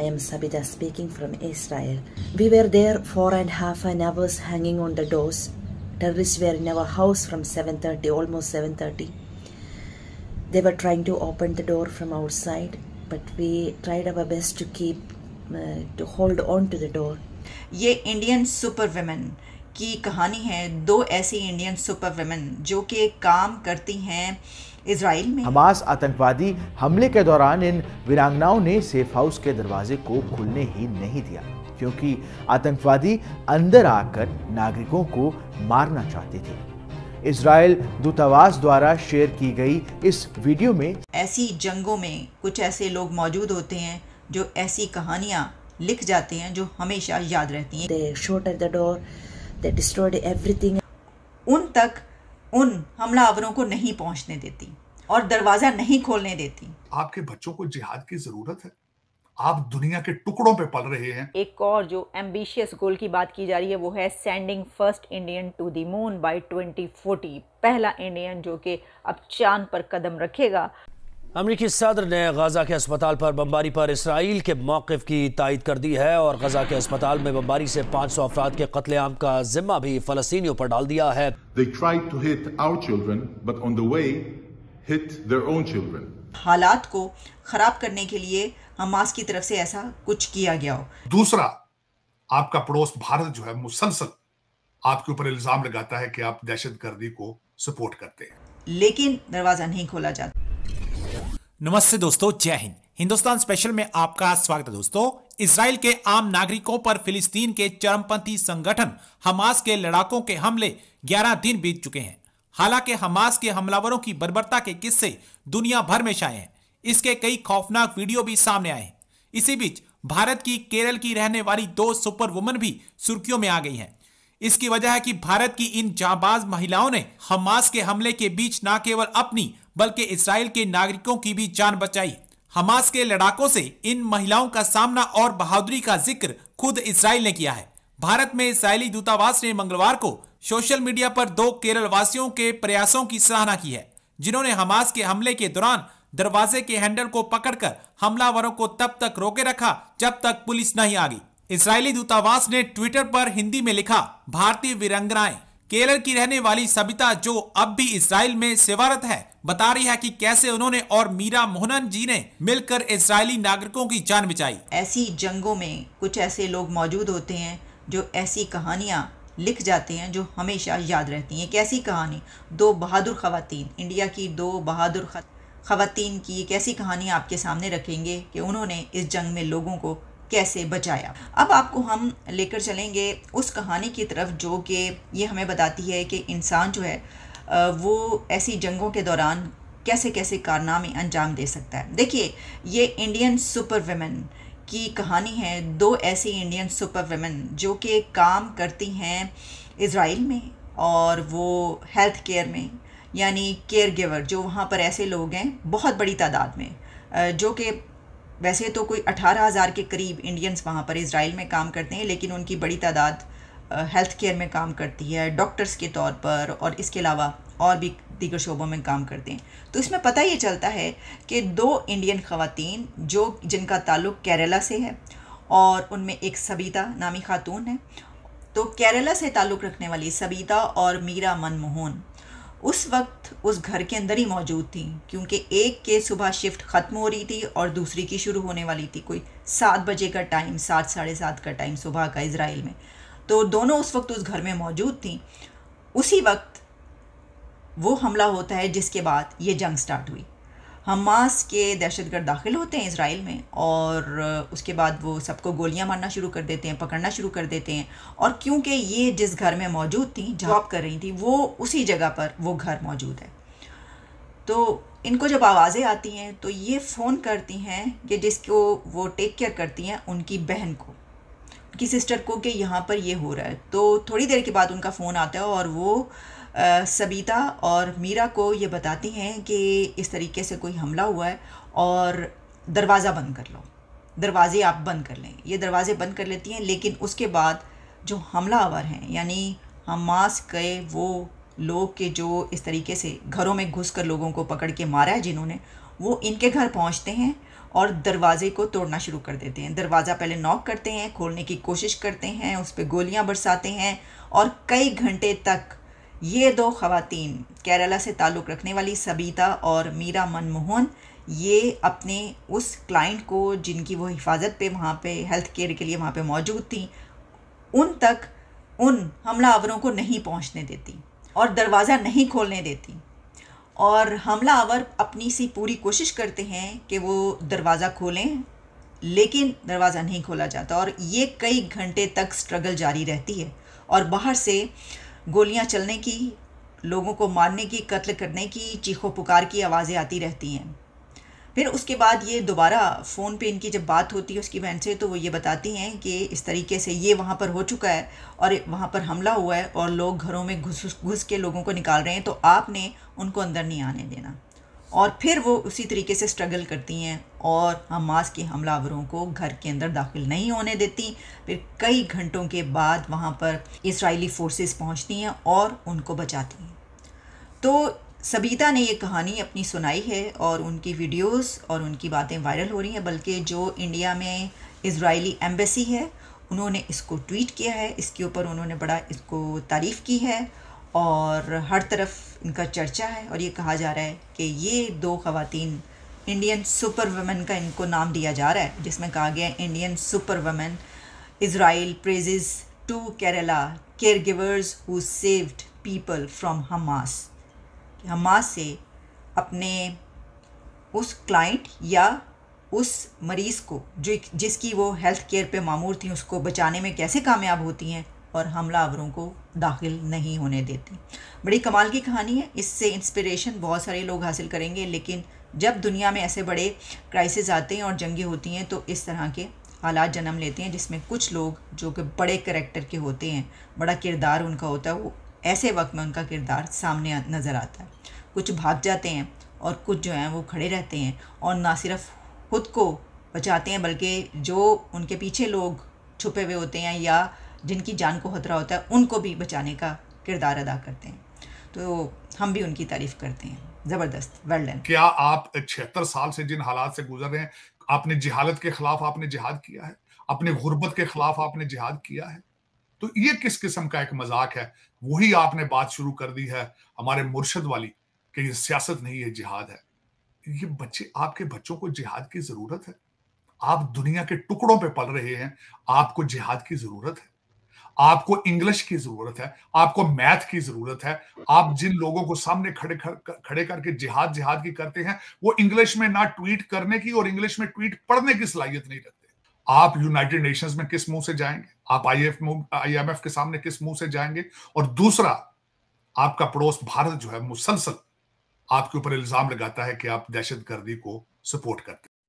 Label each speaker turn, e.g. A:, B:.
A: I am Sabida speaking from Israel. We were there four and a half an hours hanging on the doors. Terrorists were in our house from 7.30, almost 7.30. They were trying to open the door from outside, but we tried our best to keep, uh, to hold on to the door. Ye Indian superwomen, की कहानी है दो ऐसी Indian super women जो कि काम करती हैं इसराइल में
B: हमास आतंकवादी हमले के दौरान इन वीरांगनाओं ने सेफ हाउस के दरवाजे को खुलने ही नहीं दिया क्योंकि आतंकवादी अंदर आकर नागरिकों को मारना चाहते थे इसराइल दूतावास द्वारा शेयर की गई इस वीडियो में
A: ऐसी जंगों में कुछ ऐसे लोग मौजूद होते हैं जो ऐसी कहानियां लिख जाते हैं जो हमेशा याद रहती हैं। They shot at the door. They destroyed everything उन तक उन हमलावरों को नहीं पहुंचने देती और दरवाजा नहीं खोलने देती आपके बच्चों को जिहाद की जरूरत है आप
C: दुनिया के टुकड़ों पे पल रहे हैं
A: एक और जो एम्बिशियस गोल की बात की जा रही है वो है sending first Indian to the moon by 2040 पहला इंडियन जो कि अब चांद पर कदम रखेगा
C: अमरीकी सदर ने गजा के अस्पताल पर बमबारी पर इसराइल के मौक़ की तायद कर दी है और गजा के अस्पताल में बमबारी से 500 सौ अफराद के कत्लेआम का जिम्मा भी फलस्तियों पर डाल दिया है
A: हालात को खराब करने के लिए हमास की तरफ से ऐसा कुछ किया गया हो दूसरा
C: आपका पड़ोस भारत जो है मुसलसल आपके ऊपर इल्जाम लगाता है कि आप दहशत गर्दी को सपोर्ट करते हैं
A: लेकिन दरवाजा नहीं खोला जाता
C: नमस्ते दोस्तों जय हिंद हिंदुस्तान स्पेशल में आपका स्वागत है
B: दोस्तों इसराइल के आम नागरिकों पर फिलिस्तीन के चरमपंथी संगठन हमास के लड़ाकों के हमले 11 दिन बीत चुके हैं हालांकि हमास के हमलावरों की बर्बरता के किस्से दुनिया भर में छाए हैं इसके कई खौफनाक वीडियो भी सामने आए हैं इसी बीच भारत की केरल की रहने वाली दो सुपर वुमन भी सुर्खियों में आ गई हैं इसकी वजह है कि भारत की इन जाबाज महिलाओं ने हमास के हमले के बीच न केवल अपनी बल्कि इसराइल के नागरिकों की भी जान बचाई हमास के लड़ाकों से इन महिलाओं का सामना और बहादुरी का जिक्र खुद इसराइल ने किया है भारत में इसराइली दूतावास ने मंगलवार को सोशल मीडिया पर दो केरल वासियों के प्रयासों की सराहना की है जिन्होंने हमास के हमले के दौरान दरवाजे के हैंडल को पकड़कर हमलावरों को तब तक रोके रखा जब तक पुलिस नहीं आ गई इसराइली दूतावास ने ट्विटर पर हिंदी में लिखा भारतीय वीरंगनाएं केरल की रहने वाली सबिता जो अब भी इसराइल में सेवारत है बता रही है कि कैसे उन्होंने और मीरा मोहनन जी ने मिलकर इसराइली नागरिकों की जान बचाई
A: ऐसी जंगों में कुछ ऐसे लोग मौजूद होते हैं जो ऐसी कहानियां लिख जाते हैं जो हमेशा याद रहती हैं कैसी कहानी दो बहादुर खातन इंडिया की दो बहादुर खातन की कैसी कहानी आपके सामने रखेंगे कि उन्होंने इस जंग में लोगों को कैसे बचाया अब आपको हम लेकर चलेंगे उस कहानी की तरफ जो कि ये हमें बताती है कि इंसान जो है वो ऐसी जंगों के दौरान कैसे कैसे कारनामे अंजाम दे सकता है देखिए ये इंडियन सुपर वेमेन की कहानी है दो ऐसी इंडियन सुपर वेमेन जो कि काम करती हैं इसराइल में और वो हेल्थ केयर में यानी केयर गिवर जो वहाँ पर ऐसे लोग हैं बहुत बड़ी तादाद में जो कि वैसे तो कोई अठारह हज़ार के करीब इंडियंस वहाँ पर इसराइल में काम करते हैं लेकिन उनकी बड़ी तादाद हेल्थ केयर में काम करती है डॉक्टर्स के तौर पर और इसके अलावा और भी दीगर शोबों में काम करते हैं तो इसमें पता ये चलता है कि दो इंडियन खातन जो जिनका ताल्लुक केरला से है और उनमें एक सबीता नामी खातून है तो केरला से ताल्लुक़ रखने वाली सबीता और मीरा मनमोहन उस वक्त उस घर के अंदर ही मौजूद थी क्योंकि एक के सुबह शिफ्ट ख़त्म हो रही थी और दूसरी की शुरू होने वाली थी कोई सात बजे का टाइम सात साढ़े सात का टाइम सुबह का इसराइल में तो दोनों उस वक्त उस घर में मौजूद थी उसी वक्त वो हमला होता है जिसके बाद ये जंग स्टार्ट हुई हमास के दहशतगर्द दाखिल होते हैं इसराइल में और उसके बाद वो सबको गोलियां मारना शुरू कर देते हैं पकड़ना शुरू कर देते हैं और क्योंकि ये जिस घर में मौजूद थी जॉब कर रही थी वो उसी जगह पर वो घर मौजूद है तो इनको जब आवाज़ें आती हैं तो ये फ़ोन करती हैं कि जिसको वो टेक केयर करती हैं उनकी बहन को उनकी सिस्टर को कि यहाँ पर ये हो रहा है तो थोड़ी देर के बाद उनका फ़ोन आता है और वो सबीता और मीरा को ये बताती हैं कि इस तरीके से कोई हमला हुआ है और दरवाज़ा बंद कर लो दरवाज़े आप बंद कर लें ये दरवाज़े बंद कर लेती हैं लेकिन उसके बाद जो हमलावर हैं यानी हमास के वो लोग के जो इस तरीके से घरों में घुस कर लोगों को पकड़ के मारा है जिन्होंने वो इनके घर पहुंचते हैं और दरवाज़े को तोड़ना शुरू कर देते हैं दरवाज़ा पहले नॉक करते हैं खोलने की कोशिश करते हैं उस पर गोलियाँ बरसाते हैं और कई घंटे तक ये दो खातन केरला से ताल्लुक़ रखने वाली सबीता और मीरा मनमोहन ये अपने उस क्लाइंट को जिनकी वो हिफाजत पे वहाँ पे हेल्थ केयर के लिए वहाँ पे मौजूद थी उन तक उन हमला आवरों को नहीं पहुँचने देती और दरवाज़ा नहीं खोलने देती और हमला आवर अपनी सी पूरी कोशिश करते हैं कि वो दरवाज़ा खोलें लेकिन दरवाज़ा नहीं खोला जाता और ये कई घंटे तक स्ट्रगल जारी रहती है और बाहर से गोलियां चलने की लोगों को मारने की कत्ल करने की चीखों पुकार की आवाज़ें आती रहती हैं फिर उसके बाद ये दोबारा फ़ोन पे इनकी जब बात होती है उसकी बहन से तो वो ये बताती हैं कि इस तरीके से ये वहाँ पर हो चुका है और वहाँ पर हमला हुआ है और लोग घरों में घुस घुस के लोगों को निकाल रहे हैं तो आपने उनको अंदर नहीं आने देना और फिर वो उसी तरीके से स्ट्रगल करती हैं और हमास के हमलावरों को घर के अंदर दाखिल नहीं होने देती फिर कई घंटों के बाद वहाँ पर इसराइली फोर्सेस पहुँचती हैं और उनको बचाती हैं तो सबीता ने ये कहानी अपनी सुनाई है और उनकी वीडियोस और उनकी बातें वायरल हो रही हैं बल्कि जो इंडिया में इसराइली एम्बेसी है उन्होंने इसको ट्वीट किया है इसके ऊपर उन्होंने बड़ा इसको तारीफ़ की है और हर तरफ इनका चर्चा है और ये कहा जा रहा है कि ये दो खातन इंडियन सुपर वमेन का इनको नाम दिया जा रहा है जिसमें कहा गया है Indian super women Israel praises to Kerala caregivers who saved people from Hamas Hamas से अपने उस क्लाइंट या उस मरीज़ को जो जिसकी वो हेल्थ केयर पे मामूर थी उसको बचाने में कैसे कामयाब होती हैं और हमलावरों को दाखिल नहीं होने देती बड़ी कमाल की कहानी है इससे इंस्पिरेशन बहुत सारे लोग हासिल करेंगे लेकिन जब दुनिया में ऐसे बड़े क्राइसिस आते हैं और जंगे होती हैं तो इस तरह के हालात जन्म लेते हैं जिसमें कुछ लोग जो कि बड़े करेक्टर के होते हैं बड़ा किरदार उनका होता है वो ऐसे वक्त में उनका किरदार सामने नज़र आता है कुछ भाग जाते हैं और कुछ जो हैं वो खड़े रहते हैं और ना सिर्फ खुद को बचाते हैं बल्कि जो उनके पीछे लोग छुपे हुए होते हैं या जिनकी जान को खतरा होता है उनको भी बचाने का किरदार अदा करते हैं तो हम भी उनकी तारीफ करते हैं जबरदस्त वेल डन
C: क्या आप छिहत्तर साल से जिन हालात से गुजर रहे हैं आपने जिहालत के खिलाफ आपने जिहाद किया है अपने गुर्बत के खिलाफ आपने जिहाद किया है तो ये किस किस्म का एक मजाक है वही आपने बात शुरू कर दी है हमारे मुर्शद वाली कि ये सियासत नहीं है जिहाद है ये बच्चे आपके बच्चों को जिहाद की जरूरत है आप दुनिया के टुकड़ों पे पल रहे हैं आपको जिहाद की जरूरत है आपको इंग्लिश की जरूरत है आपको मैथ की जरूरत है आप जिन लोगों को सामने खड़े खड़े करके जिहाद जिहाद की करते हैं वो इंग्लिश में ना ट्वीट करने की और इंग्लिश में ट्वीट पढ़ने की सलाहियत नहीं रखते आप यूनाइटेड नेशंस में किस मुंह से जाएंगे आप आई एफ आई के सामने किस मुंह से जाएंगे और दूसरा आपका पड़ोस भारत जो है मुसलसल आपके ऊपर इल्जाम लगाता है कि आप दहशतगर्दी को सपोर्ट करते